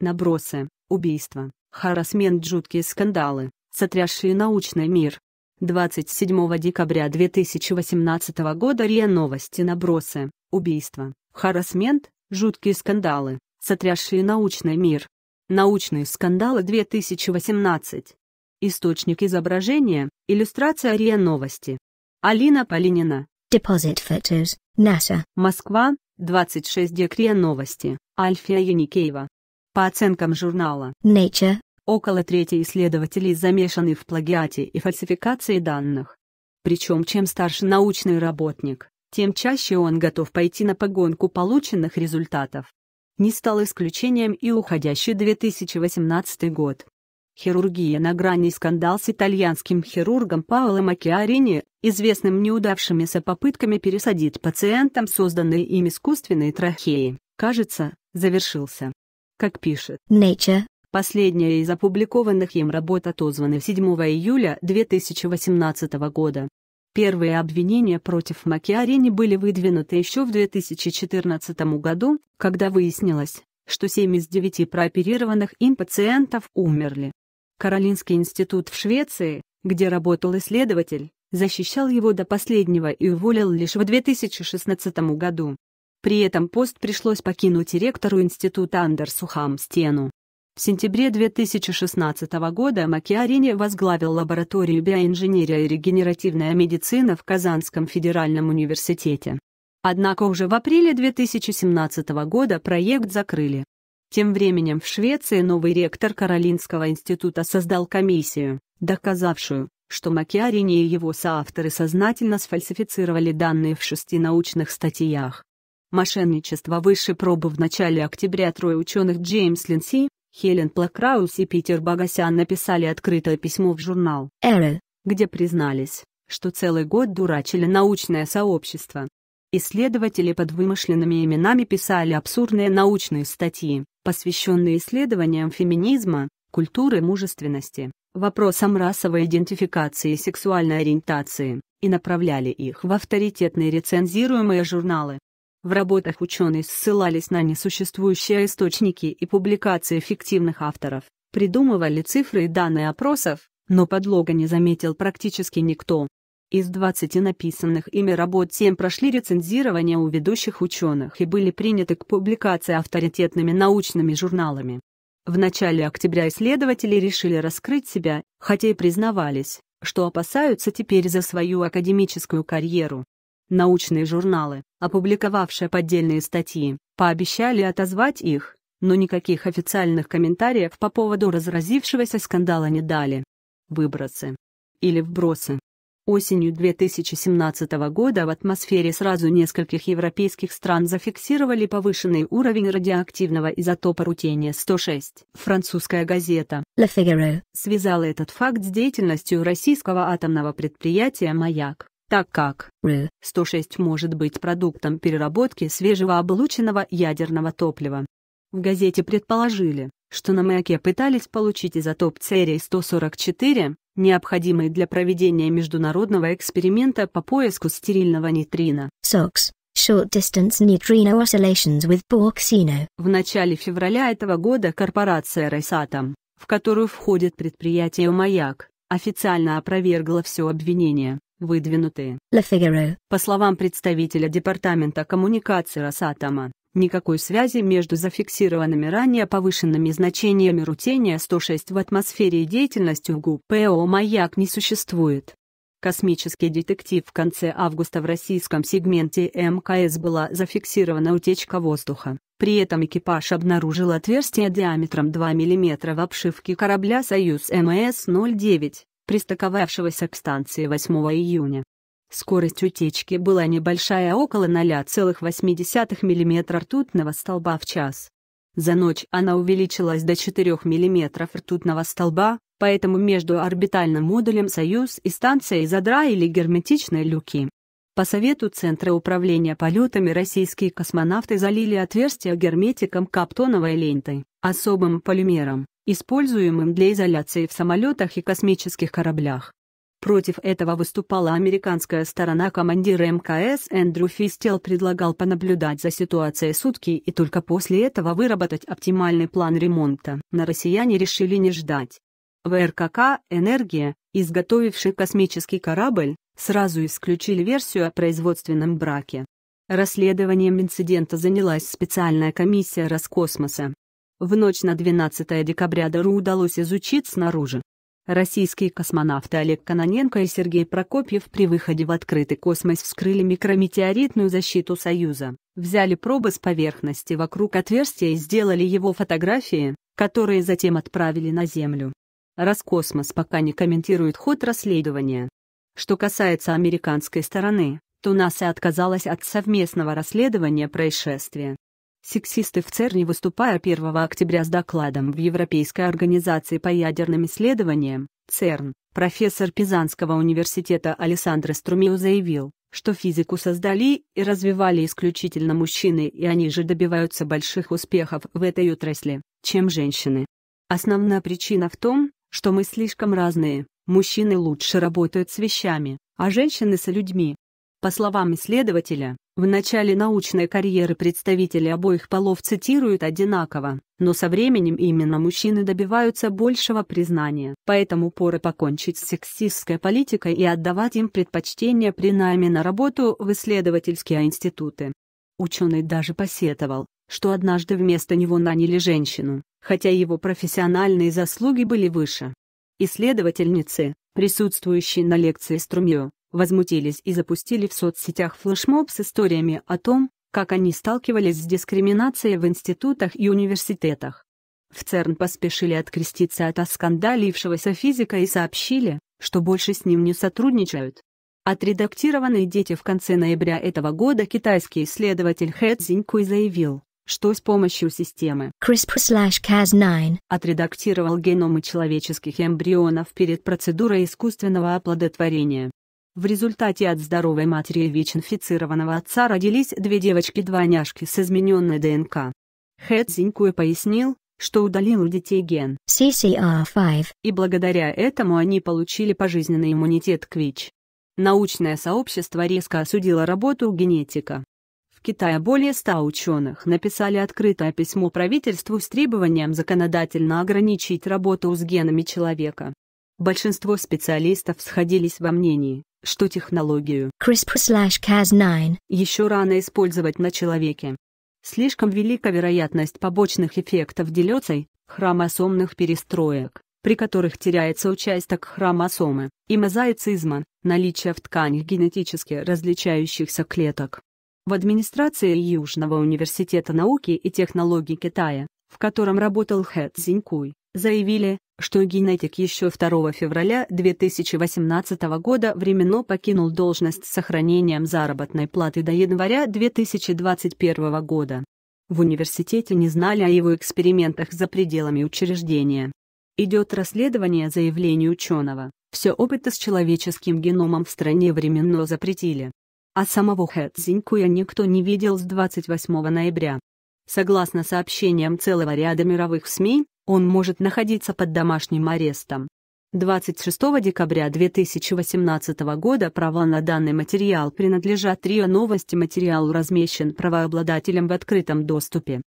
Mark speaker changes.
Speaker 1: набросы, убийства, харасмент, жуткие скандалы, сотрясшие научный мир. 27 декабря 2018 года РИА Новости набросы, убийства, харасмент, жуткие скандалы, сотрясшие научный мир. Научные скандалы 2018. Источник изображения, иллюстрация РИА Новости. Алина Полинина. Deposit photos, NASA. Москва, 26 декабря новости, Альфия Яникеева. По оценкам журнала Nature, около трети исследователей замешаны в плагиате и фальсификации данных. Причем чем старше научный работник, тем чаще он готов пойти на погонку полученных результатов. Не стал исключением и уходящий 2018 год. Хирургия на грани скандал с итальянским хирургом Паоло Макиарини, известным неудавшимися попытками пересадить пациентам созданные им искусственные трахеи, кажется, завершился. Как пишет Nature, последняя из опубликованных им работ отозвана 7 июля 2018 года. Первые обвинения против Макиарини были выдвинуты еще в 2014 году, когда выяснилось, что 7 из 9 прооперированных им пациентов умерли. Каролинский институт в Швеции, где работал исследователь, защищал его до последнего и уволил лишь в 2016 году. При этом пост пришлось покинуть ректору института Андерсу Хамстену. В сентябре 2016 года Макиарини возглавил лабораторию биоинженерии и регенеративная медицина в Казанском федеральном университете. Однако уже в апреле 2017 года проект закрыли. Тем временем в Швеции новый ректор Каролинского института создал комиссию, доказавшую, что Макиарини и его соавторы сознательно сфальсифицировали данные в шести научных статьях. Мошенничество высшей пробы в начале октября трое ученых Джеймс Линси, Хелен Плакраус и Питер Багасян написали открытое письмо в журнал «Эрл», где признались, что целый год дурачили научное сообщество. Исследователи под вымышленными именами писали абсурдные научные статьи, посвященные исследованиям феминизма, культуры мужественности, вопросам расовой идентификации и сексуальной ориентации, и направляли их в авторитетные рецензируемые журналы. В работах ученые ссылались на несуществующие источники и публикации фиктивных авторов, придумывали цифры и данные опросов, но подлога не заметил практически никто. Из 20 написанных ими работ 7 прошли рецензирование у ведущих ученых и были приняты к публикации авторитетными научными журналами. В начале октября исследователи решили раскрыть себя, хотя и признавались, что опасаются теперь за свою академическую карьеру научные журналы, опубликовавшие поддельные статьи, пообещали отозвать их, но никаких официальных комментариев по поводу разразившегося скандала не дали. Выбросы. Или вбросы. Осенью 2017 года в атмосфере сразу нескольких европейских стран зафиксировали повышенный уровень радиоактивного изотопа рутения-106. Французская газета «Le Figaro» связала этот факт с деятельностью российского атомного предприятия «Маяк» так как 106 может быть продуктом переработки свежего облученного ядерного топлива. В газете предположили, что на маяке пытались получить изотоп церий-144, необходимый для проведения международного эксперимента по поиску стерильного нейтрина. SOX. Short Distance Neutrino Oscillations with Borksino. В начале февраля этого года корпорация «Росатом», в которую входит предприятие «Маяк», официально опровергла все обвинение выдвинутые. По словам представителя Департамента коммуникации Росатома, никакой связи между зафиксированными ранее повышенными значениями рутения 106 в атмосфере и деятельностью ГУПО «Маяк» не существует. Космический детектив в конце августа в российском сегменте МКС была зафиксирована утечка воздуха. При этом экипаж обнаружил отверстие диаметром 2 мм в обшивке корабля «Союз МС-09» пристыковавшегося к станции 8 июня. Скорость утечки была небольшая, около 0,8 мм ртутного столба в час. За ночь она увеличилась до 4 мм ртутного столба, поэтому между орбитальным модулем «Союз» и станцией задраили герметичные люки. По совету Центра управления полетами российские космонавты залили отверстия герметиком каптоновой лентой, особым полимером, используемым для изоляции в самолетах и космических кораблях. Против этого выступала американская сторона командира МКС Эндрю Фистел предлагал понаблюдать за ситуацией сутки и только после этого выработать оптимальный план ремонта, но россияне решили не ждать. ВРКК «Энергия», изготовивший космический корабль, сразу исключили версию о производственном браке. Расследованием инцидента занялась специальная комиссия Роскосмоса, в ночь на 12 декабря ДРУ удалось изучить снаружи. Российские космонавты Олег Каноненко и Сергей Прокопьев при выходе в открытый космос вскрыли микрометеоритную защиту Союза, взяли пробы с поверхности вокруг отверстия и сделали его фотографии, которые затем отправили на Землю. Роскосмос пока не комментирует ход расследования. Что касается американской стороны, то НАСА отказалась от совместного расследования происшествия. Сексисты в ЦЕРНе выступая 1 октября с докладом в Европейской организации по ядерным исследованиям, ЦЕРН, профессор Пизанского университета Александр Струмио заявил, что физику создали и развивали исключительно мужчины и они же добиваются больших успехов в этой отрасли, чем женщины. Основная причина в том, что мы слишком разные, мужчины лучше работают с вещами, а женщины с людьми. По словам исследователя, в начале научной карьеры представители обоих полов цитируют одинаково, но со временем именно мужчины добиваются большего признания, поэтому поры покончить с сексистской политикой и отдавать им предпочтение при найме на работу в исследовательские институты. Ученый даже посетовал, что однажды вместо него наняли женщину, хотя его профессиональные заслуги были выше. Исследовательницы, присутствующие на лекции Струмью, возмутились и запустили в соцсетях флешмоб с историями о том, как они сталкивались с дискриминацией в институтах и университетах. В ЦЕРН поспешили откреститься от оскандалившегося физика и сообщили, что больше с ним не сотрудничают. Отредактированные дети в конце ноября этого года китайский исследователь Хэ Цзинькуй заявил, что с помощью системы CRISPR-Cas9 отредактировал геномы человеческих эмбрионов перед процедурой искусственного оплодотворения. В результате от здоровой матери и ВИЧ-инфицированного отца родились две девочки-двойняшки с измененной ДНК. Хэт Зинькуэ пояснил, что удалил у детей ген CCR5, и благодаря этому они получили пожизненный иммунитет к ВИЧ. Научное сообщество резко осудило работу генетика. В Китае более ста ученых написали открытое письмо правительству с требованием законодательно ограничить работу с генами человека. Большинство специалистов сходились во мнении, что технологию CRISPR-Cas9 еще рано использовать на человеке. Слишком велика вероятность побочных эффектов делеций, хромосомных перестроек, при которых теряется участок хромосомы, и мозаицизма, наличие в тканях генетически различающихся клеток. В администрации Южного университета науки и технологий Китая, в котором работал Хэ Цзинькуй, заявили, что генетик еще 2 февраля 2018 года временно покинул должность с сохранением заработной платы до января 2021 года. В университете не знали о его экспериментах за пределами учреждения. Идет расследование заявлений ученого, все опыты с человеческим геномом в стране временно запретили. А самого Хэ Цзинькуя никто не видел с 28 ноября. Согласно сообщениям целого ряда мировых СМИ, он может находиться под домашним арестом. 26 декабря 2018 года права на данный материал принадлежат РИА Новости. Материал размещен правообладателем в открытом доступе.